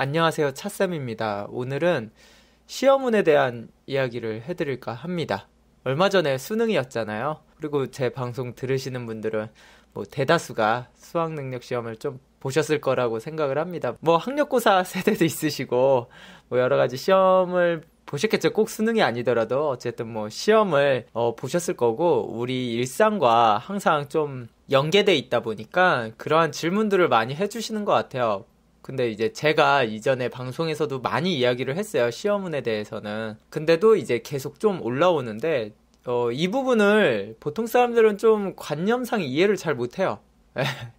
안녕하세요. 차쌤입니다. 오늘은 시험문에 대한 이야기를 해드릴까 합니다. 얼마 전에 수능이었잖아요. 그리고 제 방송 들으시는 분들은 뭐 대다수가 수학 능력 시험을 좀 보셨을 거라고 생각을 합니다. 뭐 학력고사 세대도 있으시고 뭐 여러 가지 시험을 보셨겠죠. 꼭 수능이 아니더라도 어쨌든 뭐 시험을 어, 보셨을 거고 우리 일상과 항상 좀 연계돼 있다 보니까 그러한 질문들을 많이 해주시는 것 같아요. 근데 이제 제가 이전에 방송에서도 많이 이야기를 했어요. 시험문에 대해서는. 근데도 이제 계속 좀 올라오는데, 어, 이 부분을 보통 사람들은 좀 관념상 이해를 잘 못해요.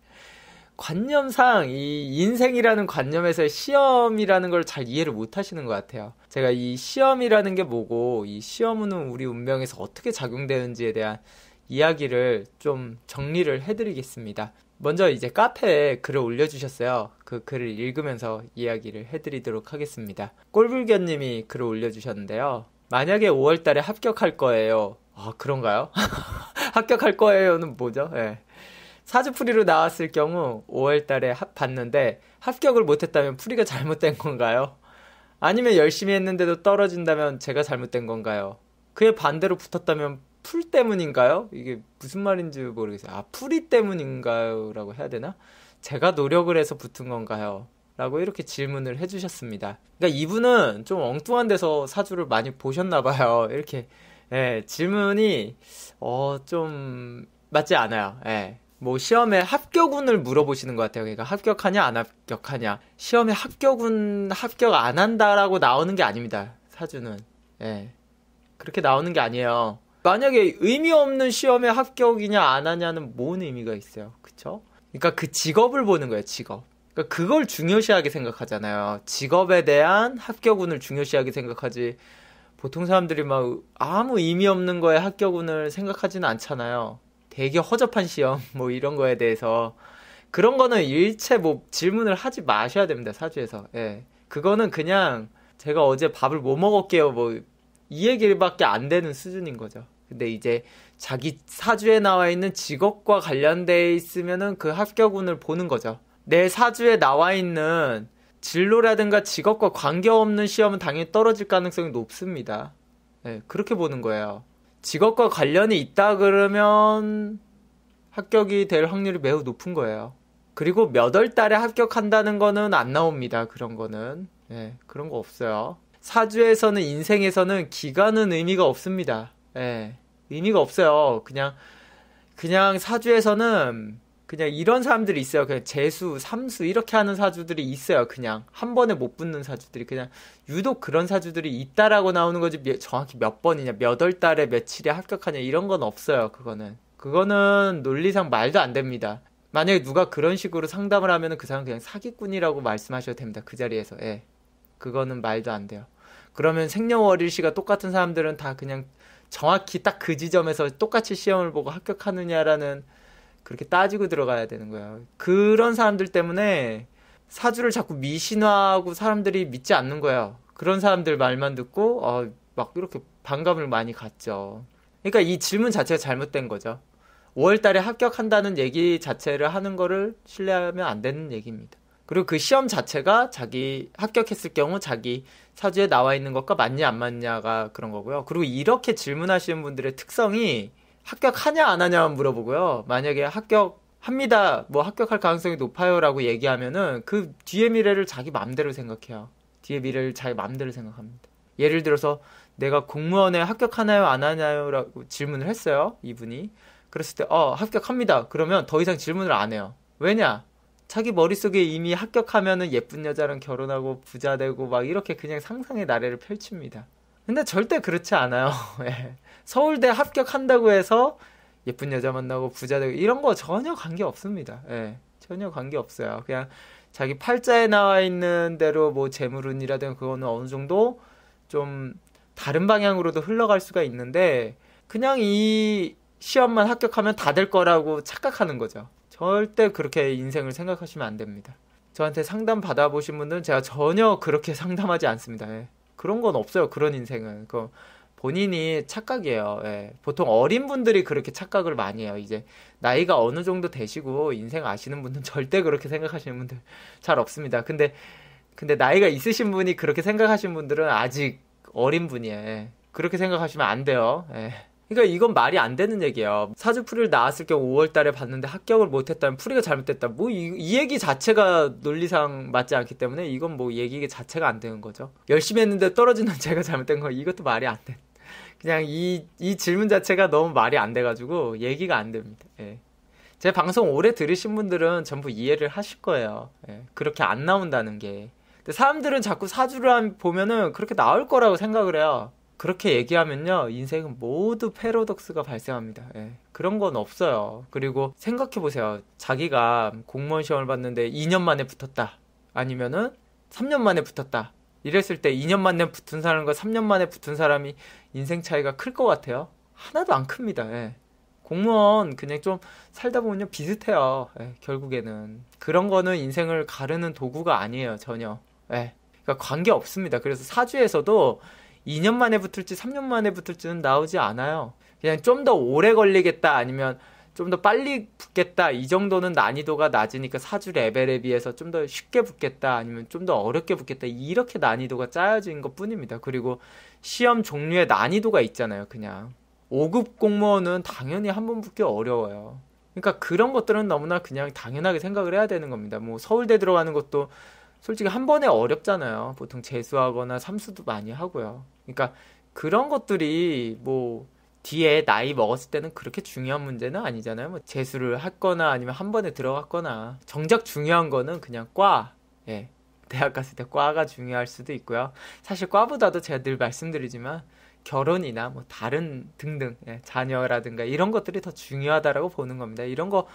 관념상 이 인생이라는 관념에서의 시험이라는 걸 잘 이해를 못 하시는 것 같아요. 제가 이 시험이라는 게 뭐고 이 시험은 우리 운명에서 어떻게 작용되는지에 대한 이야기를 좀 정리를 해드리겠습니다. 먼저 이제 카페에 글을 올려주셨어요. 그 글을 읽으면서 이야기를 해드리도록 하겠습니다. 꼴불견님이 글을 올려주셨는데요. 만약에 5월 달에 합격할 거예요. 아, 그런가요? 합격할 거예요는 뭐죠? 네. 사주풀이로 나왔을 경우 5월 달에 합 봤는데 합격을 못했다면 풀이가 잘못된 건가요? 아니면 열심히 했는데도 떨어진다면 제가 잘못된 건가요? 그에 반대로 붙었다면 풀 때문인가요? 이게 무슨 말인지 모르겠어요. 아, 풀이 때문인가요? 라고 해야 되나? 제가 노력을 해서 붙은 건가요? 라고 이렇게 질문을 해주셨습니다. 그러니까 이분은 좀 엉뚱한 데서 사주를 많이 보셨나봐요. 이렇게, 예, 질문이, 어, 좀, 맞지 않아요. 예. 뭐, 시험에 합격운을 물어보시는 것 같아요. 그러니까 합격하냐, 안 합격하냐. 시험에 합격운, 합격 안 한다라고 나오는 게 아닙니다. 사주는. 예. 그렇게 나오는 게 아니에요. 만약에 의미 없는 시험에 합격이냐 안 하냐는 뭔 의미가 있어요. 그쵸? 그러니까 그 직업을 보는 거예요, 직업. 그러니까 그걸 중요시하게 생각하잖아요. 직업에 대한 합격운을 중요시하게 생각하지. 보통 사람들이 막 아무 의미 없는 거에 합격운을 생각하지는 않잖아요. 되게 허접한 시험 뭐 이런 거에 대해서 그런 거는 일체 뭐 질문을 하지 마셔야 됩니다 사주에서 예 그거는 그냥 제가 어제 밥을 못 뭐 먹었게요 뭐이 얘기밖에 안 되는 수준인 거죠. 근데 이제 자기 사주에 나와 있는 직업과 관련돼 있으면은 그 합격운을 보는 거죠. 내 사주에 나와 있는 진로라든가 직업과 관계없는 시험은 당연히 떨어질 가능성이 높습니다. 네, 그렇게 보는 거예요. 직업과 관련이 있다 그러면 합격이 될 확률이 매우 높은 거예요. 그리고 몇월 달에 합격한다는 거는 안 나옵니다. 그런 거는. 네, 그런 거 없어요. 사주에서는 인생에서는 기간은 의미가 없습니다. 예. 의미가 없어요. 그냥 그냥 사주에서는 그냥 이런 사람들이 있어요. 그냥 재수, 삼수 이렇게 하는 사주들이 있어요. 그냥 한 번에 못 붙는 사주들이 그냥 유독 그런 사주들이 있다라고 나오는 거지 정확히 몇 번이냐, 몇월 달에 며칠에 합격하냐 이런 건 없어요. 그거는 그거는 논리상 말도 안 됩니다. 만약에 누가 그런 식으로 상담을 하면 그 사람 그냥 사기꾼이라고 말씀하셔도 됩니다. 그 자리에서. 예. 그거는 말도 안 돼요. 그러면 생년월일 시가 똑같은 사람들은 다 그냥 정확히 딱 그 지점에서 똑같이 시험을 보고 합격하느냐라는 그렇게 따지고 들어가야 되는 거예요. 그런 사람들 때문에 사주를 자꾸 미신화하고 사람들이 믿지 않는 거예요. 그런 사람들 말만 듣고 어, 막 이렇게 반감을 많이 갖죠. 그러니까 이 질문 자체가 잘못된 거죠. 5월 달에 합격한다는 얘기 자체를 하는 거를 신뢰하면 안 되는 얘기입니다. 그리고 그 시험 자체가 자기 합격했을 경우 자기 사주에 나와 있는 것과 맞냐 안 맞냐가 그런 거고요. 그리고 이렇게 질문하시는 분들의 특성이 합격하냐 안하냐 물어보고요. 만약에 합격 합니다. 뭐 합격할 가능성이 높아요라고 얘기하면은 그 뒤의 미래를 자기 맘대로 생각해요. 뒤의 미래를 자기 맘대로 생각합니다. 예를 들어서 내가 공무원에 합격하나요 안 하나요라고 질문을 했어요. 이분이. 그랬을 때 어, 합격합니다. 그러면 더 이상 질문을 안 해요. 왜냐? 자기 머릿속에 이미 합격하면은 예쁜 여자랑 결혼하고 부자 되고 막 이렇게 그냥 상상의 나래를 펼칩니다. 근데 절대 그렇지 않아요. 예. 서울대 합격한다고 해서 예쁜 여자 만나고 부자 되고 이런 거 전혀 관계 없습니다. 예. 전혀 관계 없어요. 그냥 자기 팔자에 나와 있는 대로 뭐 재물운이라든 가 그거는 어느 정도 좀 다른 방향으로도 흘러갈 수가 있는데 그냥 이 시험만 합격하면 다 될 거라고 착각하는 거죠. 절대 그렇게 인생을 생각하시면 안 됩니다. 저한테 상담 받아보신 분들은 제가 전혀 그렇게 상담하지 않습니다. 예. 그런 건 없어요. 그런 인생은. 그 본인이 착각이에요. 예. 보통 어린 분들이 그렇게 착각을 많이 해요. 이제 나이가 어느 정도 되시고 인생 아시는 분들은 절대 그렇게 생각하시는 분들 잘 없습니다. 근데 근데 나이가 있으신 분이 그렇게 생각하시는 분들은 아직 어린 분이에요. 예. 그렇게 생각하시면 안 돼요. 예. 그러니까 이건 말이 안 되는 얘기예요 사주풀이를 나왔을 경우 5월 달에 봤는데 합격을 못했다면 풀이가 잘못됐다. 뭐, 이, 이, 얘기 자체가 논리상 맞지 않기 때문에 이건 뭐 얘기 자체가 안 되는 거죠. 열심히 했는데 떨어지는 제가 잘못된 거 이것도 말이 안 돼. 그냥 이, 이 질문 자체가 너무 말이 안 돼가지고 얘기가 안 됩니다. 예. 제 방송 오래 들으신 분들은 전부 이해를 하실 거예요. 예. 그렇게 안 나온다는 게. 근데 사람들은 자꾸 사주를 보면은 그렇게 나올 거라고 생각을 해요. 그렇게 얘기하면요, 인생은 모두 패러독스가 발생합니다. 예. 그런 건 없어요. 그리고 생각해보세요. 자기가 공무원 시험을 봤는데 2년 만에 붙었다. 아니면은 3년 만에 붙었다. 이랬을 때 2년 만에 붙은 사람과 3년 만에 붙은 사람이 인생 차이가 클 것 같아요. 하나도 안 큽니다. 예. 공무원 그냥 좀 살다 보면 비슷해요. 예, 결국에는 그런 거는 인생을 가르는 도구가 아니에요 전혀. 예. 그러니까 관계 없습니다. 그래서 사주에서도 2년 만에 붙을지 3년 만에 붙을지는 나오지 않아요. 그냥 좀 더 오래 걸리겠다 아니면 좀 더 빨리 붙겠다 이 정도는 난이도가 낮으니까 사주 레벨에 비해서 좀 더 쉽게 붙겠다 아니면 좀 더 어렵게 붙겠다 이렇게 난이도가 짜여진 것 뿐입니다. 그리고 시험 종류의 난이도가 있잖아요. 그냥 5급 공무원은 당연히 한 번 붙기 어려워요. 그러니까 그런 것들은 너무나 그냥 당연하게 생각을 해야 되는 겁니다. 뭐 서울대 들어가는 것도 솔직히 한 번에 어렵잖아요. 보통 재수하거나 삼수도 많이 하고요. 그러니까 그런 것들이 뭐 뒤에 나이 먹었을 때는 그렇게 중요한 문제는 아니잖아요. 뭐 재수를 했거나 아니면 한 번에 들어갔거나 정작 중요한 거는 그냥 과. 예. 대학 갔을 때 과가 중요할 수도 있고요. 사실 과보다도 제가 늘 말씀드리지만 결혼이나 뭐 다른 등등 예, 자녀라든가 이런 것들이 더 중요하다라고 보는 겁니다. 이런 거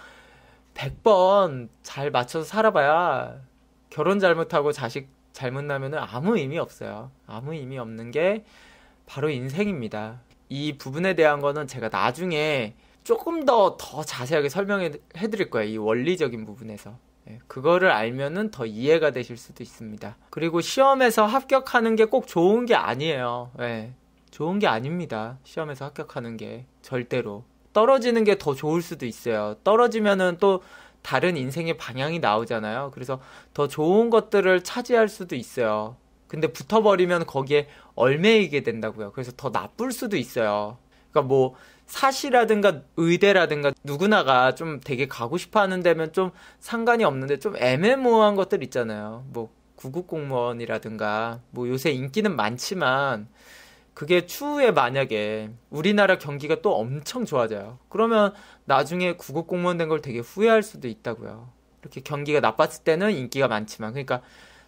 100번 잘 맞춰서 살아봐야 결혼 잘못하고 자식 잘못 나면은 아무 의미 없어요. 아무 의미 없는 게 바로 인생입니다. 이 부분에 대한 거는 제가 나중에 조금 더 더 자세하게 설명해 드릴 거예요. 이 원리적인 부분에서. 예, 그거를 알면은 더 이해가 되실 수도 있습니다. 그리고 시험에서 합격하는 게 꼭 좋은 게 아니에요. 네. 좋은 게 아닙니다. 시험에서 합격하는 게 절대로 떨어지는 게 더 좋을 수도 있어요. 떨어지면은 또 다른 인생의 방향이 나오잖아요. 그래서 더 좋은 것들을 차지할 수도 있어요. 근데 붙어버리면 거기에 얼매이게 된다고요. 그래서 더 나쁠 수도 있어요. 그러니까 뭐 사시라든가 의대라든가 누구나가 좀 되게 가고 싶어 하는 데면 좀 상관이 없는데 좀 애매모호한 것들 있잖아요. 뭐 구급공무원이라든가 뭐 요새 인기는 많지만 그게 추후에 만약에 우리나라 경기가 또 엄청 좋아져요. 그러면 나중에 구급 공무원 된 걸 되게 후회할 수도 있다고요. 이렇게 경기가 나빴을 때는 인기가 많지만 그러니까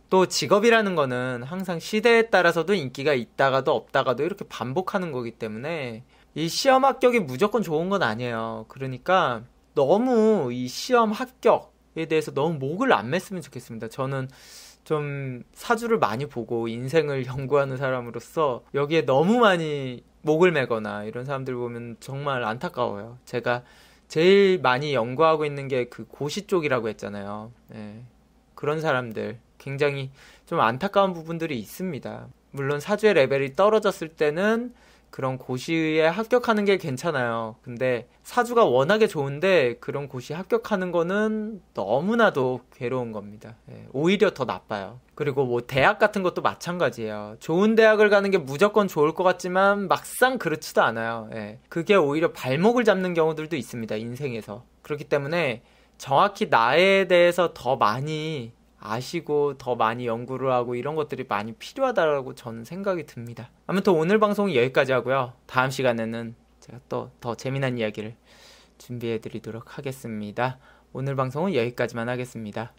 또 직업이라는 거는 항상 시대에 따라서도 인기가 있다가도 없다가도 이렇게 반복하는 거기 때문에 이 시험 합격이 무조건 좋은 건 아니에요. 그러니까 너무 이 시험 합격에 대해서 너무 목을 안 맸으면 좋겠습니다. 저는 좀 사주를 많이 보고 인생을 연구하는 사람으로서 여기에 너무 많이 목을 매거나 이런 사람들 보면 정말 안타까워요. 제가 제일 많이 연구하고 있는 게 그 고시 쪽이라고 했잖아요. 네. 그런 사람들 굉장히 좀 안타까운 부분들이 있습니다. 물론 사주의 레벨이 떨어졌을 때는 그런 고시에 합격하는 게 괜찮아요. 근데 사주가 워낙에 좋은데 그런 고시 합격하는 거는 너무나도 괴로운 겁니다. 예, 오히려 더 나빠요. 그리고 뭐 대학 같은 것도 마찬가지예요. 좋은 대학을 가는 게 무조건 좋을 것 같지만 막상 그렇지도 않아요. 예, 그게 오히려 발목을 잡는 경우들도 있습니다. 인생에서. 그렇기 때문에 정확히 나에 대해서 더 많이 아시고 더 많이 연구를 하고 이런 것들이 많이 필요하다라고 저는 생각이 듭니다. 아무튼 오늘 방송은 여기까지 하고요. 다음 시간에는 제가 또 더 재미난 이야기를 준비해 드리도록 하겠습니다. 오늘 방송은 여기까지만 하겠습니다.